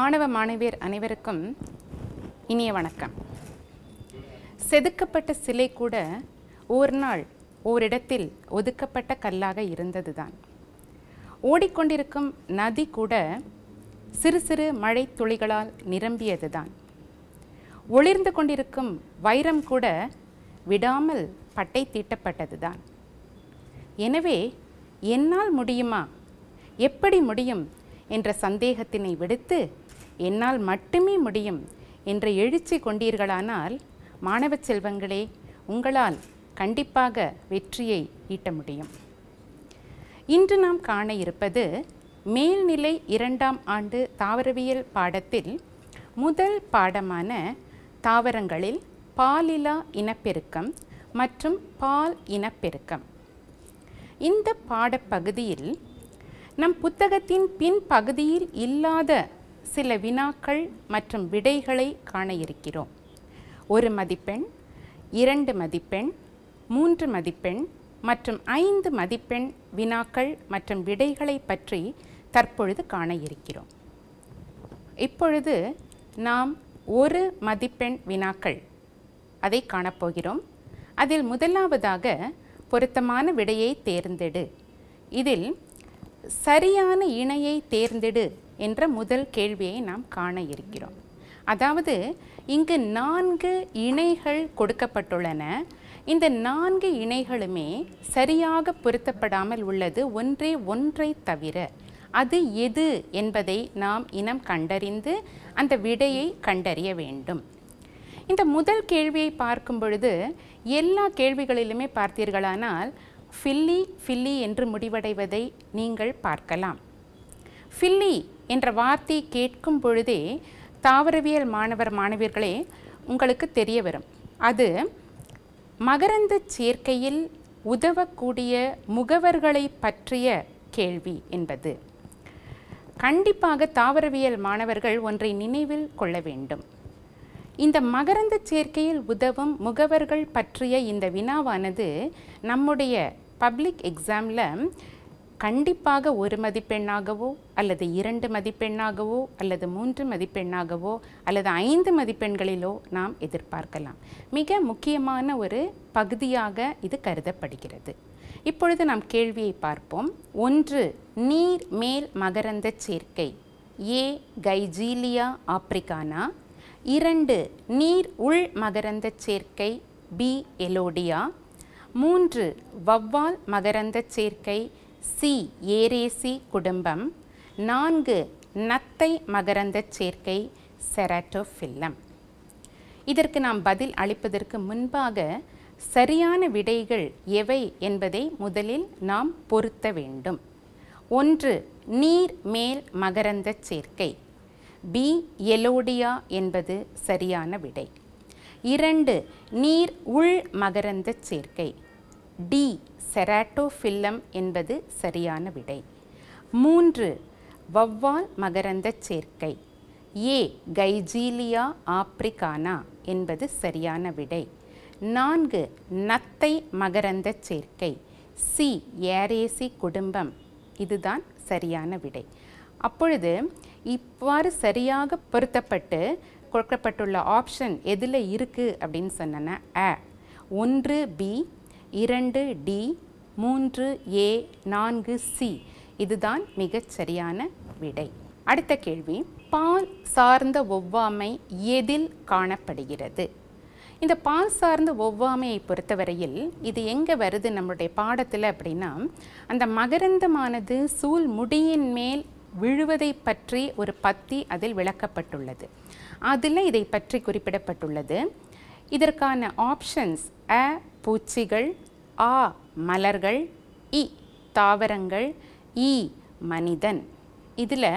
மாணவ மாணவியர் அனைவருக்கும் இனிய வணக்கம் செதுக்கப்பட்ட சிலை கூட ஒரு நாள் ஓரிடத்தில் ஒதுக்கப்பட்ட கல்லாக இருந்தது தான் ஓடிக்கொண்டிருக்கும் நதி கூட சிறு சிறு மழை துளிகளால் நிரம்பியது தான் ஒளிர்ந்து கொண்டிருக்கும் வைரம் கூட விடாமல் பட்டை தீட்டப்பட்டது தான் எனவே என்னால் முடியுமா எப்படி முடியும் என்ற சந்தேகத்தினை விடுத்து என்னால் மட்டுமே முடியும் என்று எழுச்சி கொண்டீர்களானால் மாணவ செல்வங்களே உங்களால் கண்டிப்பாக வெற்றியை ஈட்ட முடியும் இன்று நாம் காண இருப்பது மேல்நிலை இரண்டாம் ஆண்டு தாவரவியல் பாடத்தில் முதல் பாடமான தாவரங்களில் பாலிலா இனப்பெருக்கம் மற்றும் பால் இனப்பெருக்கம் இந்த பாடப்பகுதியில் நம் புத்தகத்தின் பின்பகுதியில் இல்லாத சில வினாக்கள் மற்றும் விடைகளை காண இருக்கிறோம் ஒரு மதிப்பெண் இரண்டு மதிப்பெண் மூன்று மதிப்பெண் மற்றும் ஐந்து மதிப்பெண் வினாக்கள் மற்றும் விடைகளை பற்றி தற்பொழுது காண இருக்கிறோம் இப்பொழுது நாம் ஒரு மதிப்பெண் வினாக்கள் அதை காணப்போகிறோம் அதில் முதலாவதாக பொருத்தமான விடையை தேர்ந்தெடு இதில் சரியான இணையை தேர்ந்தெடு என்ற முதல் கேள்வியை நாம் காண இருக்கிறோம் அதாவது இங்கு நான்கு இணைகள் கொடுக்கப்பட்டுள்ளன இந்த நான்கு இணைகளுமே சரியாக பொருத்தப்படாமல் உள்ளது ஒன்றே ஒன்றை தவிர அது எது என்பதை நாம் இனம் கண்டறிந்து அந்த விடையை கண்டறிய வேண்டும் இந்த முதல் கேள்வியை பார்க்கும் பொழுது எல்லா கேள்விகளிலுமே பார்த்தீர்களானால் ஃபில்லி ஃபில்லி என்று முடிவடைவதை நீங்கள் பார்க்கலாம் ஃபில்லி என்ற வார்த்தை கேட்கும் பொழுதே தாவரவியல் மாணவர் மாணவியர்களே உங்களுக்கு தெரிய வரும் அது மகரந்த சேர்க்கையில் உதவக்கூடிய முகவர்களை பற்றிய கேள்வி என்பது கண்டிப்பாக தாவரவியல் மாணவர்கள் ஒன்றை நினைவில் கொள்ள வேண்டும் இந்த மகரந்த சேர்க்கையில் உதவும் முகவர்கள் பற்றிய இந்த வினாவானது நம்முடைய பப்ளிக் எக்ஸாமில் கண்டிப்பாக ஒரு மதிப்பெண்ணாகவோ அல்லது இரண்டு மதிப்பெண்ணாகவோ அல்லது மூன்று மதிப்பெண்ணாகவோ அல்லது ஐந்து மதிப்பெண்களிலோ நாம் எதிர்பார்க்கலாம் மிக முக்கியமான ஒரு பகுதியாக இது கருதப்படுகிறது இப்பொழுது நாம் கேள்வியை பார்ப்போம் ஒன்று நீர் மேல் மகரந்த சேர்க்கை ஏ கைஜீலியா ஆப்ரிக்கானா இரண்டு நீர் உள் மகரந்த சேர்க்கை பி எலோடியா மூன்று வவ்வால் மகரந்த சேர்க்கை சி ஏரேசி குடும்பம் நான்கு நத்தை மகரந்த சேர்க்கை செராட்டோஃபில்லம் இதற்கு நாம் பதில் அளிப்பதற்கு முன்பாக சரியான விடைகள் எவை என்பதை முதலில் நாம் பொருத்த வேண்டும் ஒன்று நீர் மேல் மகரந்த சேர்க்கை பி எலோடியா என்பது சரியான விடை இரண்டு நீர் உள் மகரந்த சேர்க்கை டி செராட்டோஃபில்லம் என்பது சரியான விடை மூன்று வவ்வால் மகரந்த சேர்க்கை ஏ கைஜீலியா ஆப்ரிகானா என்பது சரியான விடை நான்கு நத்தை மகரந்த சேர்க்கை சி ஏரேசி குடும்பம் இதுதான் சரியான விடை அப்பொழுது இவ்வாறு சரியாக பொருத்தப்பட்டு கொடுக்கப்பட்டுள்ள ஆப்ஷன் எதில் இருக்குது அப்படின்னு சொன்னேன்னா ஆ ஒன்று பி இரண்டு டி மூன்று ஏ நான்கு சி இதுதான் மிகச் சரியான விடை அடுத்த கேள்வி பால் சார்ந்த ஒவ்வாமை எதில் காணப்படுகிறது இந்த பால் சார்ந்த ஒவ்வாமையை பொறுத்தவரையில் இது எங்கே வருது நம்மளுடைய பாடத்தில் அப்படின்னா அந்த மகரந்தமானது சூழ் முடியின் மேல் விழுவதை பற்றி ஒரு பத்தி அதில் விளக்கப்பட்டுள்ளது அதில் இதை பற்றி குறிப்பிடப்பட்டுள்ளது இதற்கான ஆப்ஷன்ஸ் அ பூச்சிகள் ஆ மலர்கள் இ தாவரங்கள் இ மனிதன் இதில்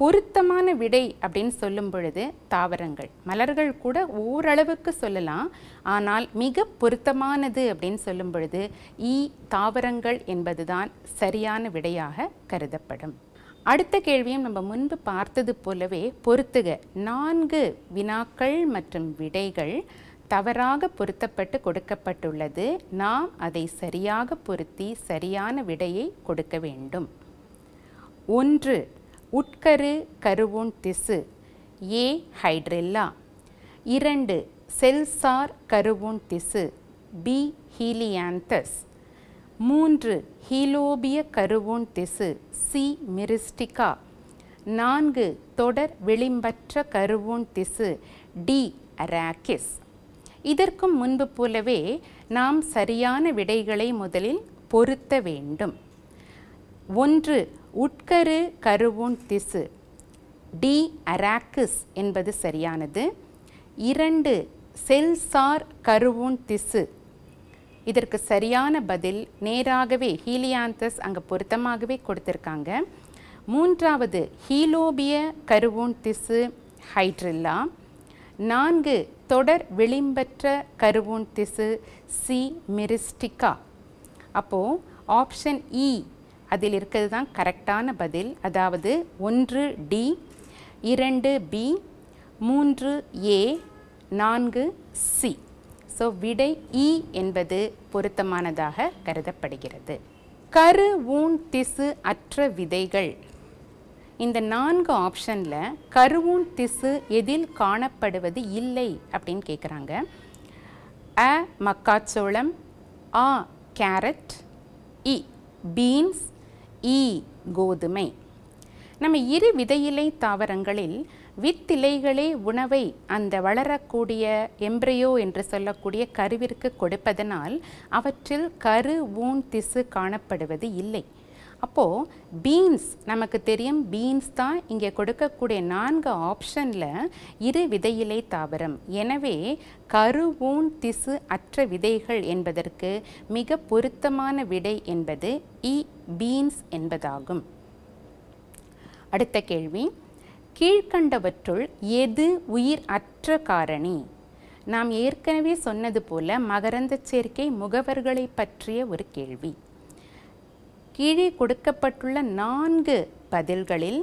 பொருத்தமான விடை அப்படின்னு சொல்லும் பொழுது தாவரங்கள் மலர்கள் கூட ஓரளவுக்கு சொல்லலாம் ஆனால் மிக பொருத்தமானது அப்படின்னு சொல்லும் பொழுது ஈ தாவரங்கள் என்பதுதான் சரியான விடையாக கருதப்படும் அடுத்த கேள்வியும் நம்ம முன்பு பார்த்தது போலவே பொருத்துக நான்கு வினாக்கள் மற்றும் விடைகள் தவறாக பொருத்தப்பட்டு கொடுக்கப்பட்டுள்ளது நாம் அதை சரியாக பொருத்தி சரியான விடையை கொடுக்க வேண்டும் ஒன்று உட்கரு கருவூன் திசு ஏ ஹைட்ரெல்லா இரண்டு செல்சார் கருவூன் திசு பி ஹீலியாந்தஸ் மூன்று ஹீலோபிய கருவூன் திசு சி மிரிஸ்டிகா நான்கு தொடர் விளிம்பற்ற கருவூன் திசு டி அராக்கிஸ் இதற்கும் முன்பு போலவே நாம் சரியான விடைகளை முதலில் பொருத்த வேண்டும் ஒன்று உட்கரு கருவூன் திசு டி அராக்கிஸ் என்பது சரியானது இரண்டு செல்சார் கருவூன் திசு இதற்கு சரியான பதில் நேராகவே ஹீலியாந்தஸ் அங்கே பொருத்தமாகவே கொடுத்துருக்காங்க மூன்றாவது ஹீலோபிய கருவூன் திசு ஹைட்ரில்லா நான்கு தொடர் விளிம்பற்ற கருவூன் திசு சி மெரிஸ்டிக்கா அப்போது ஆப்ஷன் இ e அதில் இருக்கிறது தான் கரெக்டான பதில் அதாவது ஒன்று டி இரண்டு பி மூன்று ஏ நான்கு சி ஸோ விடை இ e என்பது பொருத்தமானதாக கருதப்படுகிறது கரு ஊன் திசு அற்ற விதைகள் இந்த நான்கு ஆப்ஷனில் கருவூன் திசு எதில் காணப்படுவது இல்லை அப்படின்னு கேட்குறாங்க அ மக்காச்சோளம் ஆ கேரட் இ பீன்ஸ் இ கோதுமை நம்ம இரு விதையிலை தாவரங்களில் வித்திலைகளே உணவை அந்த வளரக்கூடிய எம்ப்ரையோ என்று சொல்லக்கூடிய கருவிற்கு கொடுப்பதனால் அவற்றில் கரு ஊன் திசு காணப்படுவது இல்லை அப்போது பீன்ஸ் நமக்கு தெரியும் பீன்ஸ் தான் இங்கே கொடுக்கக்கூடிய நான்கு ஆப்ஷனில் இரு விதையிலே தாவரம் எனவே கருவூன் திசு அற்ற விதைகள் என்பதற்கு மிக பொருத்தமான விடை என்பது இ பீன்ஸ் என்பதாகும் அடுத்த கேள்வி கீழ்கண்டவற்றுள் எது உயிர் அற்ற காரணி நாம் ஏற்கனவே சொன்னது போல மகரந்த சேர்க்கை முகவர்களை பற்றிய ஒரு கேள்வி கீழே கொடுக்கப்பட்டுள்ள நான்கு பதில்களில்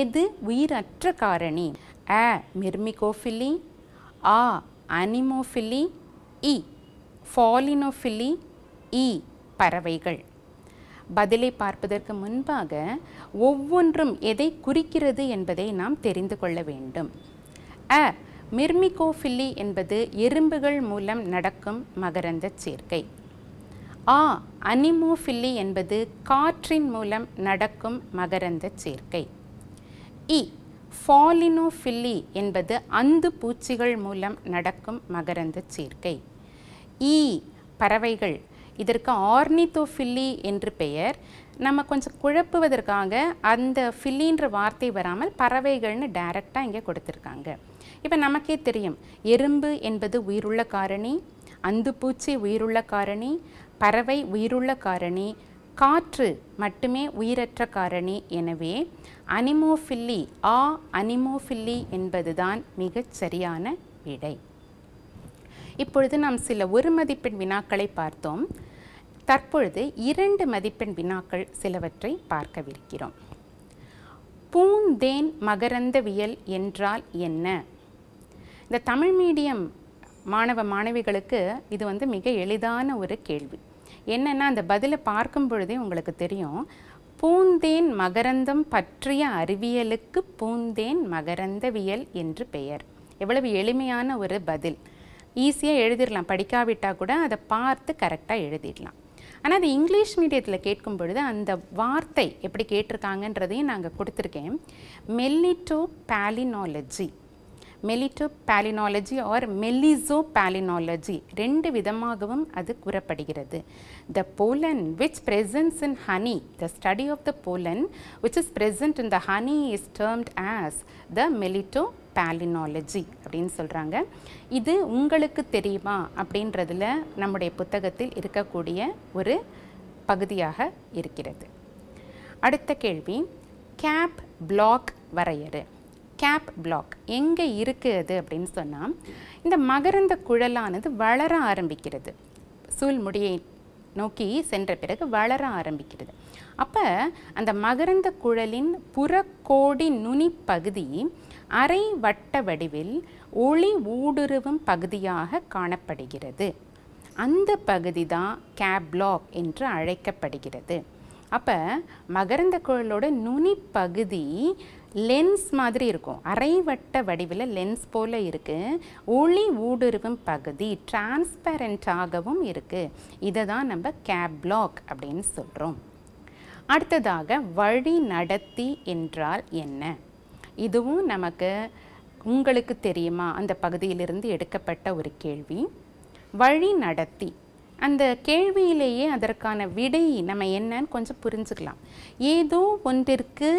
எது உயிரற்ற காரணி அ மிர்மிகோஃபிலி ஆ அனிமோஃபிலி இ ஃபாலினோஃபிலி இ பறவைகள் பதிலை பார்ப்பதற்கு முன்பாக ஒவ்வொன்றும் எதை குறிக்கிறது என்பதை நாம் தெரிந்து கொள்ள வேண்டும் அ மிர்மிகோஃபில்லி என்பது எறும்புகள் மூலம் நடக்கும் மகரந்த சேர்க்கை ஆ அனிமோஃபில்லி என்பது காற்றின் மூலம் நடக்கும் மகரந்த சேர்க்கை இ ஃபாலினோஃபில்லி என்பது அந்து பூச்சிகள் மூலம் நடக்கும் மகரந்த சேர்க்கை இ பறவைகள் இதற்கு ஆர்னிதோஃபில்லி என்று பெயர் நம்ம கொஞ்சம் குழப்புவதற்காக அந்த ஃபில்லின்ற வார்த்தை வராமல் பறவைகள்னு டைரெக்டாக இங்கே கொடுத்துருக்காங்க இப்போ நமக்கே தெரியும் எறும்பு என்பது உயிருள்ள காரணி அந்து பூச்சி உயிருள்ள காரணி பறவை உயிருள்ள காரணி காற்று மட்டுமே உயிரற்ற காரணி எனவே அனிமோஃபில்லி ஆ அனிமோஃபில்லி என்பதுதான் மிகச் சரியான விடை இப்பொழுது நாம் சில ஒரு மதிப்பெண் வினாக்களை பார்த்தோம் தற்பொழுது இரண்டு மதிப்பெண் வினாக்கள் சிலவற்றை பார்க்கவிருக்கிறோம் பூந்தேன் மகரந்தவியல் என்றால் என்ன இந்த தமிழ் மீடியம் மாணவ மாணவிகளுக்கு இது வந்து மிக எளிதான ஒரு கேள்வி என்னென்னா அந்த பதிலை பார்க்கும் பொழுதே உங்களுக்கு தெரியும் பூந்தேன் மகரந்தம் பற்றிய அறிவியலுக்கு பூந்தேன் மகரந்தவியல் என்று பெயர் எவ்வளவு எளிமையான ஒரு பதில் ஈஸியாக எழுதிடலாம் படிக்காவிட்டால் கூட அதை பார்த்து கரெக்டாக எழுதிடலாம் ஆனால் அது இங்கிலீஷ் மீடியத்தில் கேட்கும் பொழுது அந்த வார்த்தை எப்படி கேட்டிருக்காங்கன்றதையும் நாங்கள் கொடுத்துருக்கேன் மெல்லிட்டோ பேலினாலஜி மெலிட்டோபாலினாலஜி ஆர் மெலிசோபாலினாலஜி ரெண்டு விதமாகவும் அது கூறப்படுகிறது the pollen which presents in honey, the study of the pollen which is present in the honey is termed as the palynology அப்படின்னு சொல்கிறாங்க இது உங்களுக்கு தெரியுமா அப்படின்றதுல நம்முடைய புத்தகத்தில் இருக்கக்கூடிய ஒரு பகுதியாக இருக்கிறது அடுத்த கேள்வி கேப் பிளாக் வரையறு கேப் பிளாக் எங்கே இருக்குது அப்படின்னு சொன்னால் இந்த மகரந்த குழலானது வளர ஆரம்பிக்கிறது சூழ்முடியை நோக்கி சென்ற பிறகு வளர ஆரம்பிக்கிறது அப்போ அந்த மகரந்த குழலின் புறக்கோடி நுனி பகுதி அரை வட்ட வடிவில் ஒளி ஊடுருவும் பகுதியாக காணப்படுகிறது அந்த பகுதி தான் கேப்லாக் என்று அழைக்கப்படுகிறது அப்போ மகரந்த குழலோட நுனி பகுதி லென்ஸ் மாதிரி இருக்கும் அரைவட்ட வடிவில் லென்ஸ் போல் இருக்குது ஒளி ஊடுருவும் பகுதி டிரான்ஸ்பரண்டாகவும் இருக்குது இதை தான் நம்ம கேப் பிளாக் அப்படின்னு சொல்கிறோம் அடுத்ததாக வழி நடத்தி என்றால் என்ன இதுவும் நமக்கு உங்களுக்கு தெரியுமா அந்த பகுதியிலிருந்து எடுக்கப்பட்ட ஒரு கேள்வி வழி நடத்தி அந்த கேள்வியிலேயே அதற்கான விடை நம்ம என்னன்னு கொஞ்சம் புரிஞ்சுக்கலாம் ஏதோ ஒன்றிற்கு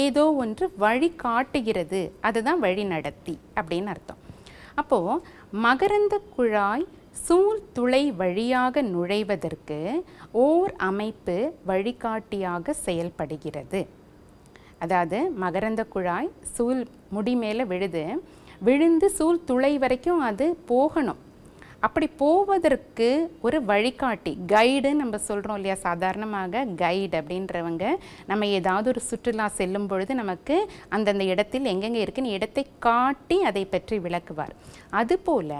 ஏதோ ஒன்று வழி காட்டுகிறது அதுதான் வழி நடத்தி அப்படின்னு அர்த்தம் அப்போது மகரந்த குழாய் சூழ்துளை வழியாக நுழைவதற்கு ஓர் அமைப்பு வழிகாட்டியாக செயல்படுகிறது அதாவது மகரந்த குழாய் சூழ் முடி மேலே விழுது விழுந்து சூழ்துளை துளை வரைக்கும் அது போகணும் அப்படி போவதற்கு ஒரு வழிகாட்டி கைடு நம்ம சொல்கிறோம் இல்லையா சாதாரணமாக கைடு அப்படின்றவங்க நம்ம ஏதாவது ஒரு சுற்றுலா செல்லும் பொழுது நமக்கு அந்தந்த இடத்தில் எங்கெங்கே இருக்குன்னு இடத்தை காட்டி அதை பற்றி விளக்குவார் அதுபோல்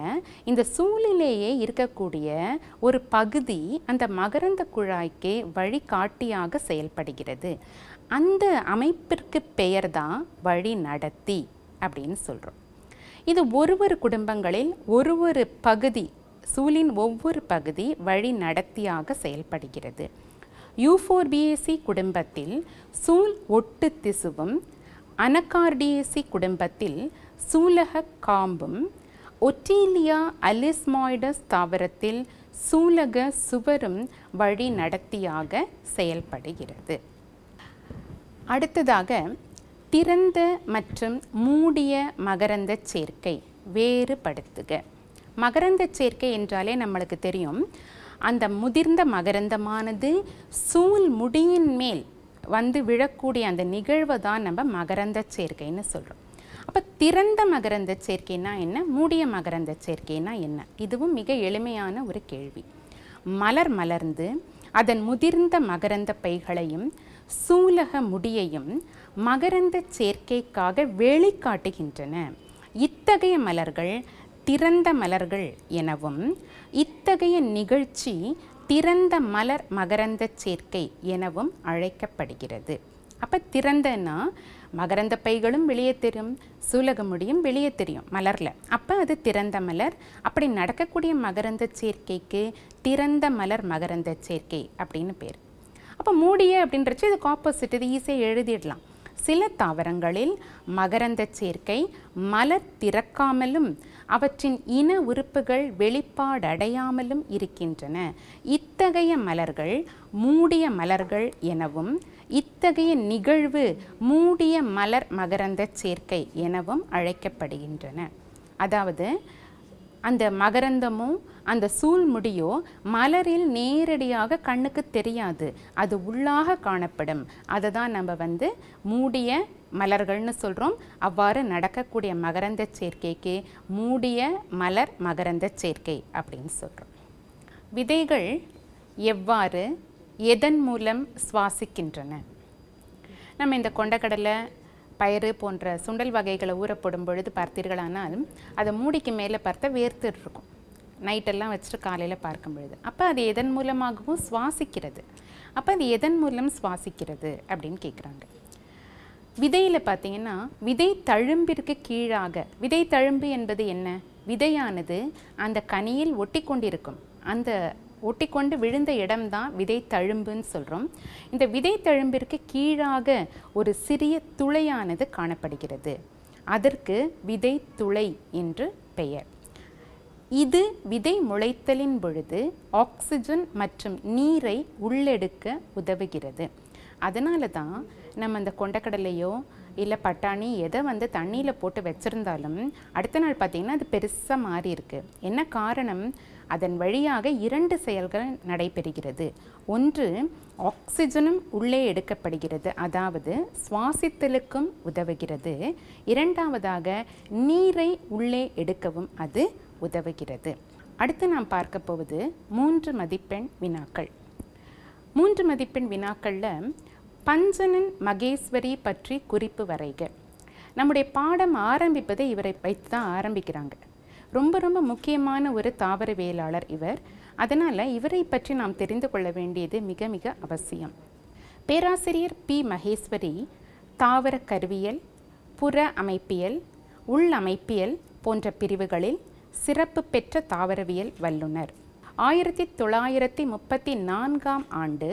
இந்த சூழிலேயே இருக்கக்கூடிய ஒரு பகுதி அந்த மகரந்த குழாய்க்கு வழிகாட்டியாக செயல்படுகிறது அந்த அமைப்பிற்கு பெயர் தான் வழி நடத்தி அப்படின்னு சொல்கிறோம் இது ஒரு ஒரு குடும்பங்களில் ஒரு ஒரு பகுதி சூலின் ஒவ்வொரு பகுதி வழி நடத்தியாக செயல்படுகிறது யூஃபோர்பிஏசி குடும்பத்தில் சூழ் ஒட்டு திசுவும் அனகார்டியேசி குடும்பத்தில் சூலக காம்பும் ஒட்டீலியா அலிஸ்மாய்டஸ் தாவரத்தில் சூலக சுவரும் வழி நடத்தியாக செயல்படுகிறது அடுத்ததாக திறந்த மற்றும் மூடிய மகரந்த சேர்க்கை வேறுபடுத்துக மகரந்த சேர்க்கை என்றாலே நம்மளுக்கு தெரியும் அந்த முதிர்ந்த மகரந்தமானது சூழ் முடியின் மேல் வந்து விழக்கூடிய அந்த நிகழ்வை தான் நம்ம மகரந்த சேர்க்கைன்னு சொல்கிறோம் அப்போ திறந்த மகரந்த சேர்க்கைனா என்ன மூடிய மகரந்த சேர்க்கைனா என்ன இதுவும் மிக எளிமையான ஒரு கேள்வி மலர் மலர்ந்து அதன் முதிர்ந்த மகரந்த பைகளையும் சூலக முடியையும் மகரந்த சேர்க்கைக்காக காட்டுகின்றன இத்தகைய மலர்கள் திறந்த மலர்கள் எனவும் இத்தகைய நிகழ்ச்சி திறந்த மலர் மகரந்த சேர்க்கை எனவும் அழைக்கப்படுகிறது அப்போ திறந்தன்னா மகரந்த பைகளும் வெளியே தெரியும் சூலகமுடியும் வெளியே தெரியும் மலரில் அப்போ அது திறந்த மலர் அப்படி நடக்கக்கூடிய மகரந்த சேர்க்கைக்கு திறந்த மலர் மகரந்த சேர்க்கை அப்படின்னு பேர் அப்போ மூடிய அப்படின்றச்சு இதுக்கு ஆப்போசிட் இது ஈஸியாக எழுதிடலாம் சில தாவரங்களில் மகரந்த சேர்க்கை மலர் திறக்காமலும் அவற்றின் இன உறுப்புகள் வெளிப்பாடடையாமலும் இருக்கின்றன இத்தகைய மலர்கள் மூடிய மலர்கள் எனவும் இத்தகைய நிகழ்வு மூடிய மலர் மகரந்த சேர்க்கை எனவும் அழைக்கப்படுகின்றன அதாவது அந்த மகரந்தமோ அந்த சூழ்முடியோ மலரில் நேரடியாக கண்ணுக்கு தெரியாது அது உள்ளாக காணப்படும் அதை தான் நம்ம வந்து மூடிய மலர்கள்னு சொல்கிறோம் அவ்வாறு நடக்கக்கூடிய மகரந்த சேர்க்கைக்கு மூடிய மலர் மகரந்த சேர்க்கை அப்படின்னு சொல்கிறோம் விதைகள் எவ்வாறு எதன் மூலம் சுவாசிக்கின்றன நம்ம இந்த கொண்டக்கடலை பயிறு போன்ற சுண்டல் வகைகளை ஊறப்படும் பொழுது பார்த்தீர்களானால் அதை மூடிக்கு மேலே பார்த்தா வேர்த்துட்டு இருக்கும் நைட்டெல்லாம் வச்சுட்டு காலையில் பார்க்கும் பொழுது அப்போ அது எதன் மூலமாகவும் சுவாசிக்கிறது அப்போ அது எதன் மூலம் சுவாசிக்கிறது அப்படின்னு கேட்குறாங்க விதையில் பார்த்தீங்கன்னா விதை தழும்பிற்கு கீழாக விதை தழும்பு என்பது என்ன விதையானது அந்த கனியில் ஒட்டி கொண்டிருக்கும் அந்த ஒட்டிக்கொண்டு விழுந்த இடம்தான் விதை தழும்புன்னு சொல்கிறோம் இந்த விதை தழும்பிற்கு கீழாக ஒரு சிறிய துளையானது காணப்படுகிறது அதற்கு விதை துளை என்று பெயர் இது விதை முளைத்தலின் பொழுது ஆக்சிஜன் மற்றும் நீரை உள்ளெடுக்க உதவுகிறது அதனால தான் நம்ம இந்த கொண்டக்கடலையோ இல்லை பட்டாணி எதை வந்து தண்ணியில் போட்டு வச்சுருந்தாலும் அடுத்த நாள் பார்த்திங்கன்னா அது பெருசாக மாறி இருக்குது என்ன காரணம் அதன் வழியாக இரண்டு செயல்கள் நடைபெறுகிறது ஒன்று ஆக்சிஜனும் உள்ளே எடுக்கப்படுகிறது அதாவது சுவாசித்தலுக்கும் உதவுகிறது இரண்டாவதாக நீரை உள்ளே எடுக்கவும் அது உதவுகிறது அடுத்து நாம் பார்க்க போவது மூன்று மதிப்பெண் வினாக்கள் மூன்று மதிப்பெண் வினாக்களில் பஞ்சனன் மகேஸ்வரி பற்றி குறிப்பு வரைக நம்முடைய பாடம் ஆரம்பிப்பதை இவரை வைத்து தான் ஆரம்பிக்கிறாங்க ரொம்ப ரொம்ப முக்கியமான ஒரு தாவரவியலாளர் இவர் அதனால் இவரை பற்றி நாம் தெரிந்து கொள்ள வேண்டியது மிக மிக அவசியம் பேராசிரியர் பி மகேஸ்வரி தாவர கருவியல் புற அமைப்பியல் உள்ளமைப்பியல் போன்ற பிரிவுகளில் சிறப்பு பெற்ற தாவரவியல் வல்லுநர் ஆயிரத்தி தொள்ளாயிரத்தி முப்பத்தி நான்காம் ஆண்டு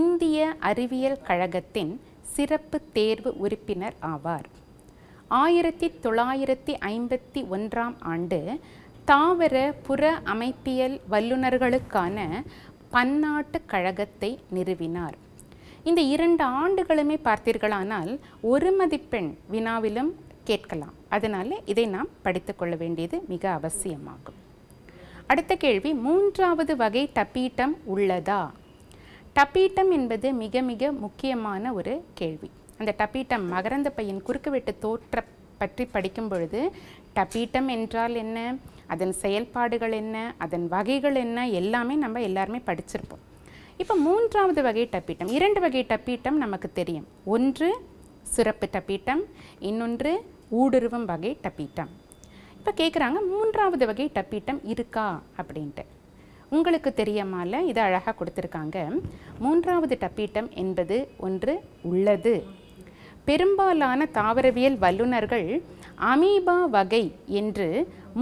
இந்திய அறிவியல் கழகத்தின் சிறப்பு தேர்வு உறுப்பினர் ஆவார் ஆயிரத்தி தொள்ளாயிரத்தி ஐம்பத்தி ஒன்றாம் ஆண்டு தாவர புற அமைப்பியல் வல்லுநர்களுக்கான பன்னாட்டு கழகத்தை நிறுவினார் இந்த இரண்டு ஆண்டுகளுமே பார்த்தீர்களானால் ஒரு மதிப்பெண் வினாவிலும் கேட்கலாம் அதனால் இதை நாம் படித்துக்கொள்ள வேண்டியது மிக அவசியமாகும் அடுத்த கேள்வி மூன்றாவது வகை டப்பீட்டம் உள்ளதா டப்பீட்டம் என்பது மிக மிக முக்கியமான ஒரு கேள்வி அந்த டபீட்டம் மகரந்த பையன் குறுக்குவெட்டு தோற்ற பற்றி படிக்கும் பொழுது டபீட்டம் என்றால் என்ன அதன் செயல்பாடுகள் என்ன அதன் வகைகள் என்ன எல்லாமே நம்ம எல்லாருமே படிச்சிருப்போம் இப்போ மூன்றாவது வகை டப்பீட்டம் இரண்டு வகை டப்பீட்டம் நமக்கு தெரியும் ஒன்று சிறப்பு டப்பீட்டம் இன்னொன்று ஊடுருவம் வகை டப்பீட்டம் இப்போ கேட்குறாங்க மூன்றாவது வகை டப்பீட்டம் இருக்கா அப்படின்ட்டு உங்களுக்கு தெரியாமல் இதை அழகாக கொடுத்துருக்காங்க மூன்றாவது டப்பீட்டம் என்பது ஒன்று உள்ளது பெரும்பாலான தாவரவியல் வல்லுநர்கள் அமீபா வகை என்று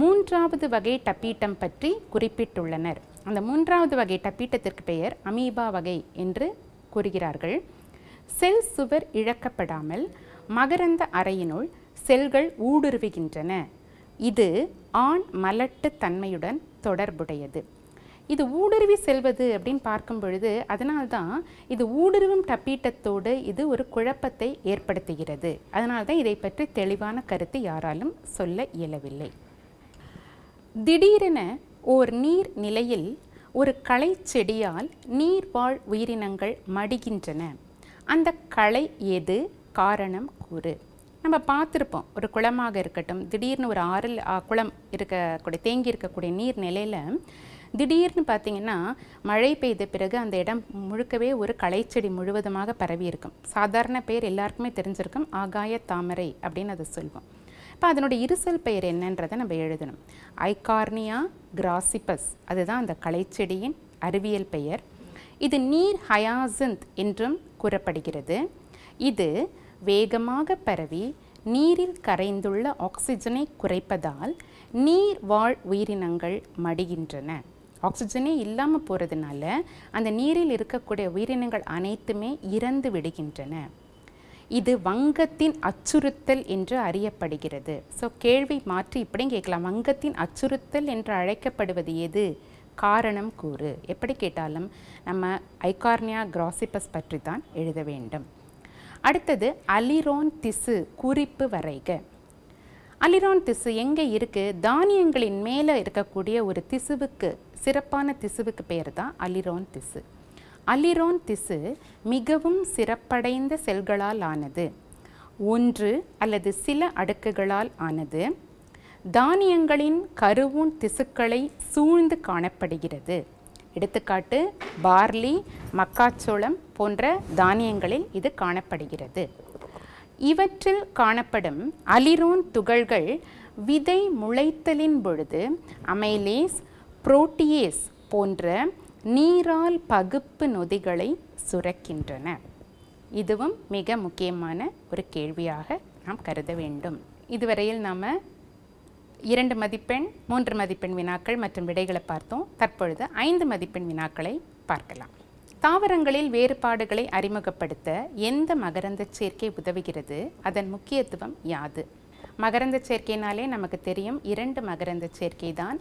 மூன்றாவது வகை டப்பீட்டம் பற்றி குறிப்பிட்டுள்ளனர் அந்த மூன்றாவது வகை டப்பீட்டத்திற்கு பெயர் அமீபா வகை என்று கூறுகிறார்கள் செல் சுவர் இழக்கப்படாமல் மகரந்த அறையினுள் செல்கள் ஊடுருவுகின்றன இது ஆண் மலட்டு தன்மையுடன் தொடர்புடையது இது ஊடுருவி செல்வது அப்படின்னு பார்க்கும் பொழுது அதனால்தான் இது ஊடுருவும் டப்பீட்டத்தோடு இது ஒரு குழப்பத்தை ஏற்படுத்துகிறது அதனால்தான் இதை பற்றி தெளிவான கருத்து யாராலும் சொல்ல இயலவில்லை திடீரென ஓர் நீர் நிலையில் ஒரு களை செடியால் நீர் வாழ் உயிரினங்கள் மடிகின்றன அந்த களை எது காரணம் கூறு நம்ம பார்த்துருப்போம் ஒரு குளமாக இருக்கட்டும் திடீர்னு ஒரு ஆறில் குளம் இருக்கக்கூடிய தேங்கி இருக்கக்கூடிய நீர் நிலையில் திடீர்னு பார்த்தீங்கன்னா மழை பெய்த பிறகு அந்த இடம் முழுக்கவே ஒரு களைச்செடி முழுவதுமாக பரவி இருக்கும் சாதாரண பெயர் எல்லாருக்குமே தெரிஞ்சிருக்கும் ஆகாய தாமரை அப்படின்னு அதை சொல்வோம் இப்போ அதனுடைய இருசல் பெயர் என்னன்றதை நம்ம எழுதணும் ஐகார்னியா கிராசிபஸ் அதுதான் அந்த களைச்செடியின் அறிவியல் பெயர் இது நீர் ஹயாசந்த் என்றும் கூறப்படுகிறது இது வேகமாக பரவி நீரில் கரைந்துள்ள ஆக்சிஜனை குறைப்பதால் நீர் வாழ் உயிரினங்கள் மடிகின்றன ஆக்சிஜனே இல்லாமல் போகிறதுனால அந்த நீரில் இருக்கக்கூடிய உயிரினங்கள் அனைத்துமே இறந்து விடுகின்றன இது வங்கத்தின் அச்சுறுத்தல் என்று அறியப்படுகிறது ஸோ கேள்வி மாற்றி இப்படியும் கேட்கலாம் வங்கத்தின் அச்சுறுத்தல் என்று அழைக்கப்படுவது எது காரணம் கூறு எப்படி கேட்டாலும் நம்ம ஐகார்னியா கிராசிபஸ் பற்றி தான் எழுத வேண்டும் அடுத்தது அலிரோன் திசு குறிப்பு வரைக அலிரான் திசு எங்கே இருக்குது தானியங்களின் மேலே இருக்கக்கூடிய ஒரு திசுவுக்கு சிறப்பான திசுவுக்கு பேர் தான் அலிரான் திசு அலிரோன் திசு மிகவும் சிறப்படைந்த செல்களால் ஆனது ஒன்று அல்லது சில அடுக்குகளால் ஆனது தானியங்களின் கருவூன் திசுக்களை சூழ்ந்து காணப்படுகிறது எடுத்துக்காட்டு பார்லி மக்காச்சோளம் போன்ற தானியங்களில் இது காணப்படுகிறது இவற்றில் காணப்படும் அலிரோன் துகள்கள் விதை முளைத்தலின் பொழுது அமைலேஸ் புரோட்டியேஸ் போன்ற நீரால் பகுப்பு நொதிகளை சுரக்கின்றன இதுவும் மிக முக்கியமான ஒரு கேள்வியாக நாம் கருத வேண்டும் இதுவரையில் நாம் இரண்டு மதிப்பெண் மூன்று மதிப்பெண் வினாக்கள் மற்றும் விடைகளை பார்த்தோம் தற்பொழுது ஐந்து மதிப்பெண் வினாக்களை பார்க்கலாம் தாவரங்களில் வேறுபாடுகளை அறிமுகப்படுத்த எந்த மகரந்த சேர்க்கை உதவுகிறது அதன் முக்கியத்துவம் யாது மகரந்த சேர்க்கைனாலே நமக்கு தெரியும் இரண்டு மகரந்த சேர்க்கை தான்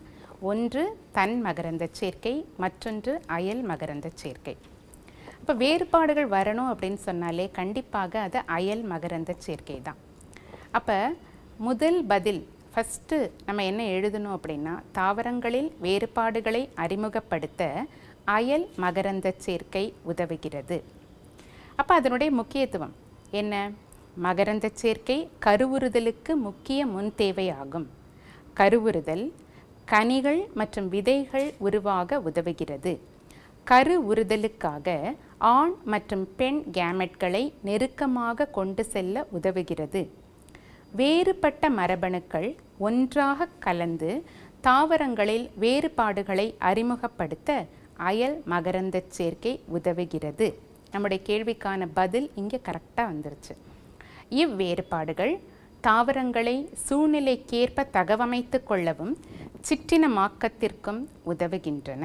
ஒன்று தன் மகரந்த சேர்க்கை மற்றொன்று அயல் மகரந்த சேர்க்கை இப்போ வேறுபாடுகள் வரணும் அப்படின்னு சொன்னாலே கண்டிப்பாக அது அயல் மகரந்த சேர்க்கை தான் அப்போ முதல் பதில் ஃபஸ்ட்டு நம்ம என்ன எழுதணும் அப்படின்னா தாவரங்களில் வேறுபாடுகளை அறிமுகப்படுத்த அயல் மகரந்த சேர்க்கை உதவுகிறது அப்போ அதனுடைய முக்கியத்துவம் என்ன மகரந்த சேர்க்கை கருவுறுதலுக்கு முக்கிய முன் தேவையாகும் கருவுறுதல் கனிகள் மற்றும் விதைகள் உருவாக உதவுகிறது கரு உறுதலுக்காக ஆண் மற்றும் பெண் கேமெட்களை நெருக்கமாக கொண்டு செல்ல உதவுகிறது வேறுபட்ட மரபணுக்கள் ஒன்றாக கலந்து தாவரங்களில் வேறுபாடுகளை அறிமுகப்படுத்த அயல் மகரந்த சேர்க்கை உதவுகிறது நம்முடைய கேள்விக்கான பதில் இங்கே கரெக்டாக வந்துருச்சு இவ்வேறுபாடுகள் தாவரங்களை சூழ்நிலைக்கேற்ப தகவமைத்து கொள்ளவும் சிற்றினமாக்கத்திற்கும் உதவுகின்றன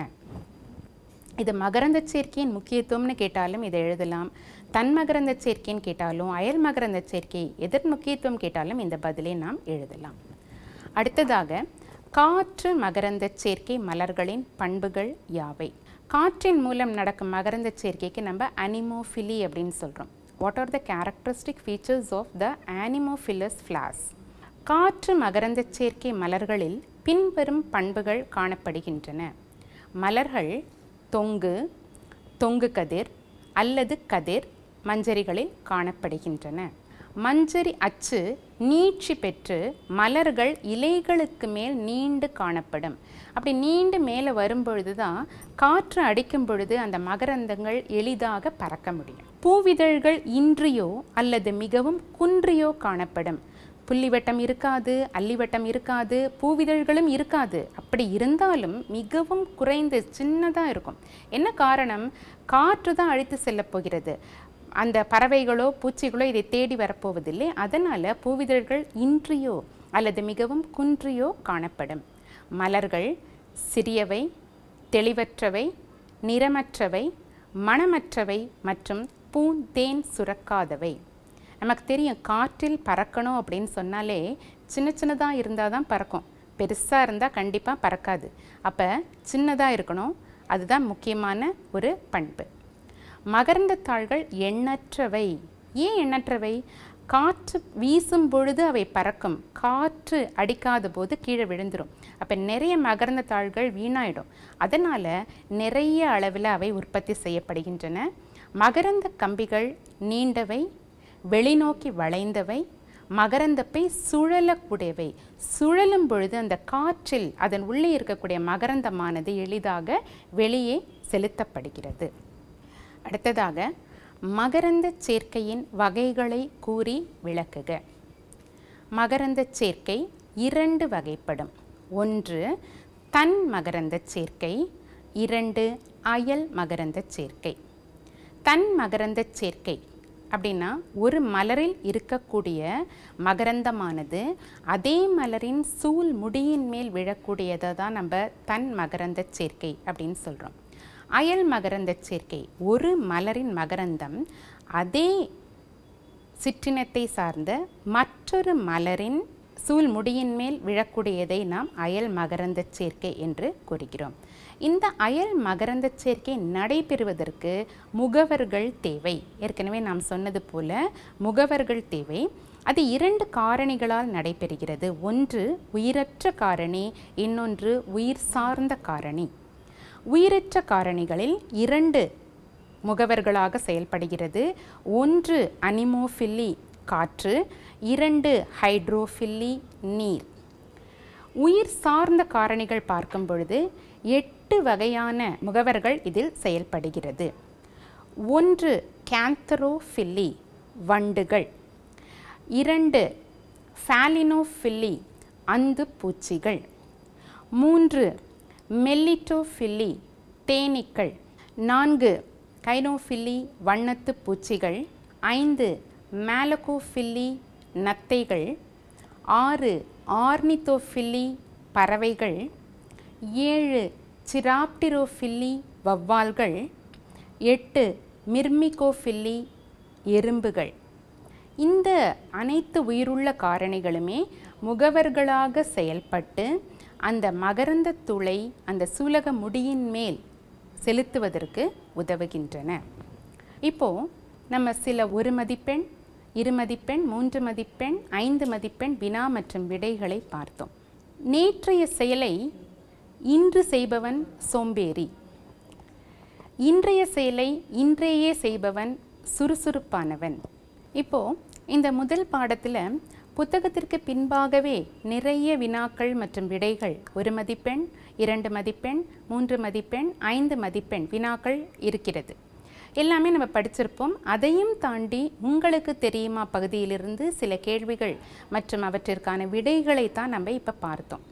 இது மகரந்த சேர்க்கையின் முக்கியத்துவம்னு கேட்டாலும் இதை எழுதலாம் தன் மகரந்த சேர்க்கைன்னு கேட்டாலும் அயல் மகரந்த சேர்க்கை எதிர் முக்கியத்துவம் கேட்டாலும் இந்த பதிலை நாம் எழுதலாம் அடுத்ததாக காற்று மகரந்த சேர்க்கை மலர்களின் பண்புகள் யாவை காற்றின் மூலம் நடக்கும் மகரந்த சேர்க்கைக்கு நம்ம அனிமோஃபிலி அப்படின்னு சொல்கிறோம் what are the characteristic features of the anemophilous flowers காற்று மகரந்த சேர்க்கை மலர்களில் பின்வரும் பண்புகள் காணப்படுகின்றன மலர்கள் தொங்கு தொங்கு கதிர் அல்லது கதிர் மஞ்சரிகளில் காணப்படுகின்றன மஞ்சரி அச்சு நீட்சி பெற்று மலர்கள் இலைகளுக்கு மேல் நீண்டு காணப்படும் அப்படி நீண்டு மேலே வரும்பொழுது தான் காற்று அடிக்கும் பொழுது அந்த மகரந்தங்கள் எளிதாக பறக்க முடியும் பூவிதழ்கள் இன்றியோ அல்லது மிகவும் குன்றியோ காணப்படும் புள்ளிவட்டம் இருக்காது அல்லிவட்டம் இருக்காது பூவிதழ்களும் இருக்காது அப்படி இருந்தாலும் மிகவும் குறைந்து சின்னதாக இருக்கும் என்ன காரணம் காற்று தான் அழித்து செல்லப்போகிறது போகிறது அந்த பறவைகளோ பூச்சிகளோ இதை தேடி வரப்போவதில்லை அதனால் பூவிதழ்கள் இன்றியோ அல்லது மிகவும் குன்றியோ காணப்படும் மலர்கள் சிறியவை தெளிவற்றவை நிறமற்றவை மணமற்றவை மற்றும் பூந்தேன் சுரக்காதவை நமக்கு தெரியும் காற்றில் பறக்கணும் அப்படின்னு சொன்னாலே சின்ன சின்னதாக இருந்தால் தான் பறக்கும் பெருசாக இருந்தால் கண்டிப்பாக பறக்காது அப்போ சின்னதாக இருக்கணும் அதுதான் முக்கியமான ஒரு பண்பு மகரந்த தாள்கள் எண்ணற்றவை ஏன் எண்ணற்றவை காற்று வீசும் பொழுது அவை பறக்கும் காற்று அடிக்காத போது கீழே விழுந்துடும் அப்போ நிறைய மகர்ந்த தாள்கள் வீணாயிடும் அதனால் நிறைய அளவில் அவை உற்பத்தி செய்யப்படுகின்றன மகரந்த கம்பிகள் நீண்டவை வெளிநோக்கி வளைந்தவை மகரந்தப்பை சுழலக்கூடியவை சுழலும் பொழுது அந்த காற்றில் அதன் உள்ளே இருக்கக்கூடிய மகரந்தமானது எளிதாக வெளியே செலுத்தப்படுகிறது அடுத்ததாக மகரந்த சேர்க்கையின் வகைகளை கூறி விளக்குக மகரந்த சேர்க்கை இரண்டு வகைப்படும் ஒன்று தன் மகரந்த சேர்க்கை இரண்டு அயல் மகரந்த சேர்க்கை தன் மகரந்த சேர்க்கை அப்படின்னா ஒரு மலரில் இருக்கக்கூடிய மகரந்தமானது அதே மலரின் சூழ் முடியின் மேல் விழக்கூடியதை தான் நம்ம தன் மகரந்த சேர்க்கை அப்படின்னு சொல்கிறோம் அயல் மகரந்த சேர்க்கை ஒரு மலரின் மகரந்தம் அதே சிற்றினத்தை சார்ந்த மற்றொரு மலரின் சூழ் முடியின் மேல் விழக்கூடியதை நாம் அயல் மகரந்த சேர்க்கை என்று கூறுகிறோம் இந்த அயல் மகரந்த சேர்க்கை நடைபெறுவதற்கு முகவர்கள் தேவை ஏற்கனவே நாம் சொன்னது போல முகவர்கள் தேவை அது இரண்டு காரணிகளால் நடைபெறுகிறது ஒன்று உயிரற்ற காரணி இன்னொன்று உயிர் சார்ந்த காரணி உயிரற்ற காரணிகளில் இரண்டு முகவர்களாக செயல்படுகிறது ஒன்று அனிமோஃபில்லி காற்று இரண்டு ஹைட்ரோஃபில்லி நீர் உயிர் சார்ந்த காரணிகள் பார்க்கும் பொழுது எட்டு வகையான முகவர்கள் இதில் செயல்படுகிறது ஒன்று கேந்தரோஃபில்லி வண்டுகள் இரண்டு ஃபாலினோஃபில்லி அந்து பூச்சிகள் மூன்று மெல்லிட்டோஃபில்லி தேனீக்கள் நான்கு கைனோஃபில்லி வண்ணத்து பூச்சிகள் ஐந்து மேலகோஃபில்லி நத்தைகள் ஆறு ஆர்னித்தோஃபில்லி பறவைகள் ஏழு சிராப்டிரோஃபில்லி வவ்வால்கள் எட்டு மிர்மிகோஃபில்லி எறும்புகள் இந்த அனைத்து உயிருள்ள காரணிகளுமே முகவர்களாக செயல்பட்டு அந்த மகரந்த துளை அந்த சூலக முடியின் மேல் செலுத்துவதற்கு உதவுகின்றன இப்போ நம்ம சில ஒரு மதிப்பெண் இரு மதிப்பெண் மூன்று மதிப்பெண் ஐந்து மதிப்பெண் வினா மற்றும் விடைகளை பார்த்தோம் நேற்றைய செயலை இன்று செய்பவன் சோம்பேறி இன்றைய செயலை இன்றையே செய்பவன் சுறுசுறுப்பானவன் இப்போது இந்த முதல் பாடத்தில் புத்தகத்திற்கு பின்பாகவே நிறைய வினாக்கள் மற்றும் விடைகள் ஒரு மதிப்பெண் இரண்டு மதிப்பெண் மூன்று மதிப்பெண் ஐந்து மதிப்பெண் வினாக்கள் இருக்கிறது எல்லாமே நம்ம படிச்சிருப்போம் அதையும் தாண்டி உங்களுக்கு தெரியுமா பகுதியிலிருந்து சில கேள்விகள் மற்றும் அவற்றிற்கான விடைகளை தான் நம்ம இப்போ பார்த்தோம்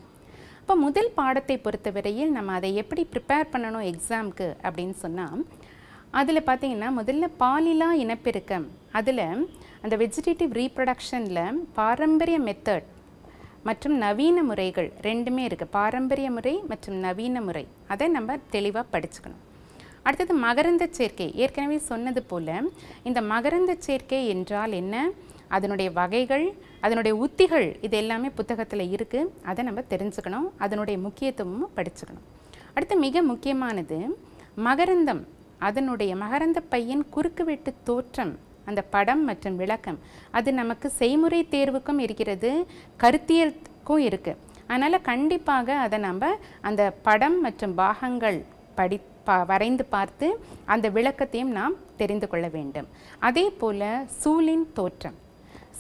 இப்போ முதல் பாடத்தை பொறுத்தவரையில் நம்ம அதை எப்படி ப்ரிப்பேர் பண்ணணும் எக்ஸாமுக்கு அப்படின்னு சொன்னால் அதில் பார்த்திங்கன்னா முதல்ல பாலிலா இனப்பெருக்கம் அதில் அந்த வெஜிடேட்டிவ் ரீப்ரொடக்ஷனில் பாரம்பரிய மெத்தட் மற்றும் நவீன முறைகள் ரெண்டுமே இருக்குது பாரம்பரிய முறை மற்றும் நவீன முறை அதை நம்ம தெளிவாக படிச்சுக்கணும் அடுத்தது மகரந்த சேர்க்கை ஏற்கனவே சொன்னது போல் இந்த மகரந்த சேர்க்கை என்றால் என்ன அதனுடைய வகைகள் அதனுடைய உத்திகள் இது எல்லாமே புத்தகத்தில் இருக்குது அதை நம்ம தெரிஞ்சுக்கணும் அதனுடைய முக்கியத்துவமும் படிச்சுக்கணும் அடுத்து மிக முக்கியமானது மகரந்தம் அதனுடைய மகரந்த பையன் குறுக்குவெட்டு தோற்றம் அந்த படம் மற்றும் விளக்கம் அது நமக்கு செய்முறை தேர்வுக்கும் இருக்கிறது கருத்தியலுக்கும் இருக்குது அதனால் கண்டிப்பாக அதை நம்ம அந்த படம் மற்றும் பாகங்கள் படி பா வரைந்து பார்த்து அந்த விளக்கத்தையும் நாம் தெரிந்து கொள்ள வேண்டும் அதே போல் சூலின் தோற்றம்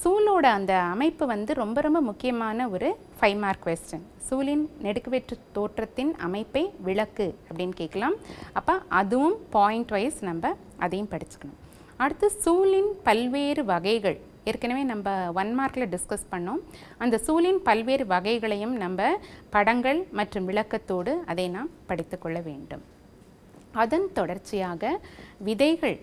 சூலோட அந்த அமைப்பு வந்து ரொம்ப ரொம்ப முக்கியமான ஒரு ஃபைவ் மார்க் கொஸ்டின் சூலின் நெடுக்குவெற்று தோற்றத்தின் அமைப்பை விளக்கு அப்படின்னு கேட்கலாம் அப்போ அதுவும் பாயிண்ட் வைஸ் நம்ம அதையும் படிச்சுக்கணும் அடுத்து சூழின் பல்வேறு வகைகள் ஏற்கனவே நம்ம ஒன் மார்க்கில் டிஸ்கஸ் பண்ணோம் அந்த சூழின் பல்வேறு வகைகளையும் நம்ம படங்கள் மற்றும் விளக்கத்தோடு அதை நாம் படித்து கொள்ள வேண்டும் அதன் தொடர்ச்சியாக விதைகள்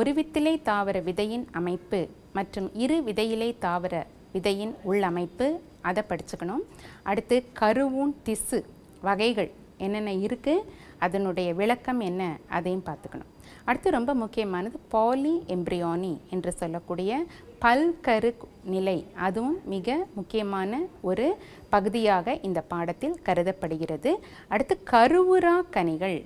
ஒரு வித்திலே தாவர விதையின் அமைப்பு மற்றும் இரு விதையிலே தாவர விதையின் உள்ளமைப்பு அதை படிச்சுக்கணும் அடுத்து கருவூன் திசு வகைகள் என்னென்ன இருக்குது அதனுடைய விளக்கம் என்ன அதையும் பார்த்துக்கணும் அடுத்து ரொம்ப முக்கியமானது பாலி எம்ப்ரியானி என்று சொல்லக்கூடிய பல்கரு நிலை அதுவும் மிக முக்கியமான ஒரு பகுதியாக இந்த பாடத்தில் கருதப்படுகிறது அடுத்து கருவுரா கனிகள்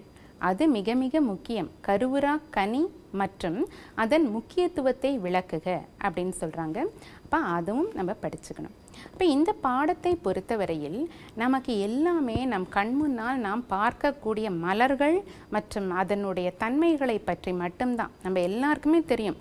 அது மிக மிக முக்கியம் கருவுரா கனி மற்றும் அதன் முக்கியத்துவத்தை விளக்குக அப்படின்னு சொல்கிறாங்க அப்போ அதுவும் நம்ம படிச்சுக்கணும் இப்போ இந்த பாடத்தை பொறுத்தவரையில் நமக்கு எல்லாமே நம் கண்முன்னால் நாம் பார்க்கக்கூடிய மலர்கள் மற்றும் அதனுடைய தன்மைகளை பற்றி மட்டும்தான் நம்ம எல்லாருக்குமே தெரியும்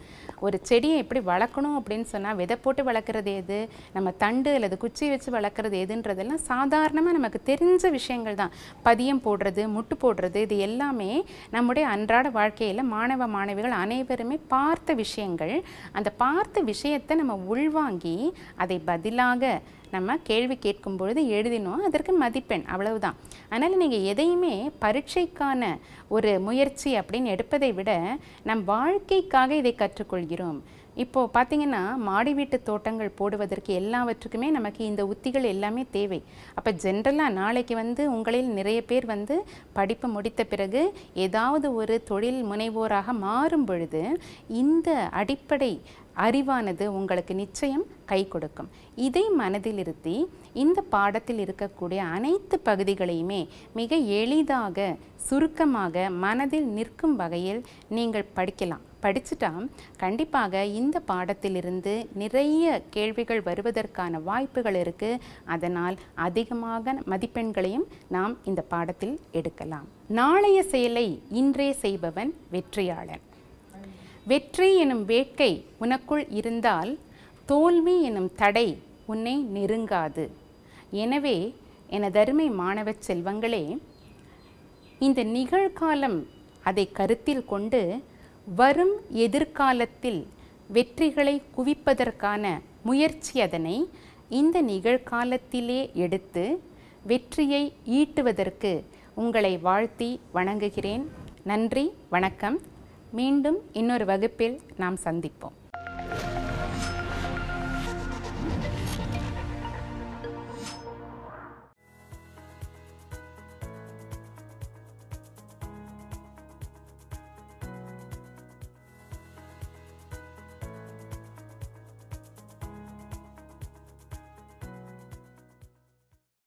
ஒரு செடியை எப்படி வளர்க்கணும் அப்படின்னு சொன்னால் விதை போட்டு வளர்க்குறது எது நம்ம தண்டு அல்லது குச்சி வச்சு வளர்க்குறது எதுன்றதெல்லாம் சாதாரணமாக நமக்கு தெரிஞ்ச விஷயங்கள் தான் பதியம் போடுறது முட்டு போடுறது இது எல்லாமே நம்முடைய அன்றாட வாழ்க்கையில் மாணவ மாணவிகள் அனைவருமே பார்த்த விஷயங்கள் அந்த பார்த்த விஷயத்தை நம்ம உள்வாங்கி அதை பதிலாக எதுக்காக நம்ம கேள்வி கேட்கும் பொழுது எழுதினோம் அதற்கு மதிப்பெண் அவ்வளவுதான் அதனால் நீங்கள் எதையுமே பரீட்சைக்கான ஒரு முயற்சி அப்படின்னு எடுப்பதை விட நம் வாழ்க்கைக்காக இதை கற்றுக்கொள்கிறோம் இப்போது பார்த்தீங்கன்னா மாடி வீட்டு தோட்டங்கள் போடுவதற்கு எல்லாவற்றுக்குமே நமக்கு இந்த உத்திகள் எல்லாமே தேவை அப்போ ஜென்ரலாக நாளைக்கு வந்து உங்களில் நிறைய பேர் வந்து படிப்பு முடித்த பிறகு ஏதாவது ஒரு தொழில் முனைவோராக மாறும் பொழுது இந்த அடிப்படை அறிவானது உங்களுக்கு நிச்சயம் கை கொடுக்கும் இதை மனதில் இருத்தி இந்த பாடத்தில் இருக்கக்கூடிய அனைத்து பகுதிகளையுமே மிக எளிதாக சுருக்கமாக மனதில் நிற்கும் வகையில் நீங்கள் படிக்கலாம் படிச்சுட்டா கண்டிப்பாக இந்த பாடத்திலிருந்து நிறைய கேள்விகள் வருவதற்கான வாய்ப்புகள் இருக்குது அதனால் அதிகமாக மதிப்பெண்களையும் நாம் இந்த பாடத்தில் எடுக்கலாம் நாளைய செயலை இன்றே செய்பவன் வெற்றியாளன் வெற்றி எனும் வேட்கை உனக்குள் இருந்தால் தோல்வி எனும் தடை உன்னை நெருங்காது எனவே என தருமை மாணவ செல்வங்களே இந்த நிகழ்காலம் அதை கருத்தில் கொண்டு வரும் எதிர்காலத்தில் வெற்றிகளை குவிப்பதற்கான முயற்சி அதனை இந்த நிகழ்காலத்திலே எடுத்து வெற்றியை ஈட்டுவதற்கு உங்களை வாழ்த்தி வணங்குகிறேன் நன்றி வணக்கம் மீண்டும் இன்னொரு வகுப்பில் நாம் சந்திப்போம்